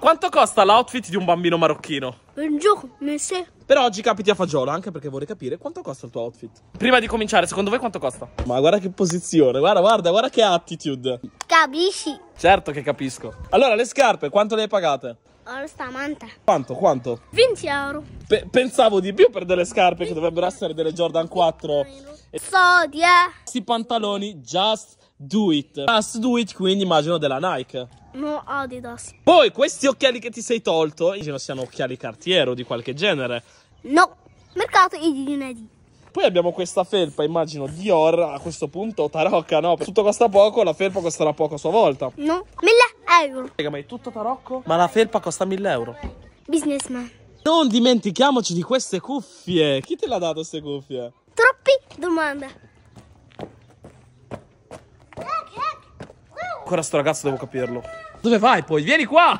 Quanto costa l'outfit di un bambino marocchino? Buongiorno, monsieur. Però oggi capiti a Fagiola, anche perché vorrei capire quanto costa il tuo outfit. Prima di cominciare, secondo voi quanto costa? Ma guarda che posizione, guarda, guarda, guarda che attitude. Capisci? Certo che capisco. Allora, le scarpe, quanto le hai pagate? Ora stamante. Quanto, quanto? 20 euro. Pe pensavo di più per delle scarpe che dovrebbero essere delle Jordan 4. Sodia. Eh. Questi pantaloni, just do it. Just do it, quindi immagino della Nike. No, Adidas. Poi questi occhiali che ti sei tolto, immagino siano occhiali cartiero di qualche genere. No, mercato Idinedi. Poi abbiamo questa felpa, immagino Dior, a questo punto tarocca, no? Tutto costa poco, la felpa costerà poco a sua volta. No, 1000 euro. Raga, ma è tutto tarocco? Ma la felpa costa 1000 euro. Businessman. Non dimentichiamoci di queste cuffie. Chi te l'ha dato queste cuffie? Troppi domande. Ancora sto ragazzo devo capirlo. Dove vai poi? Vieni qua!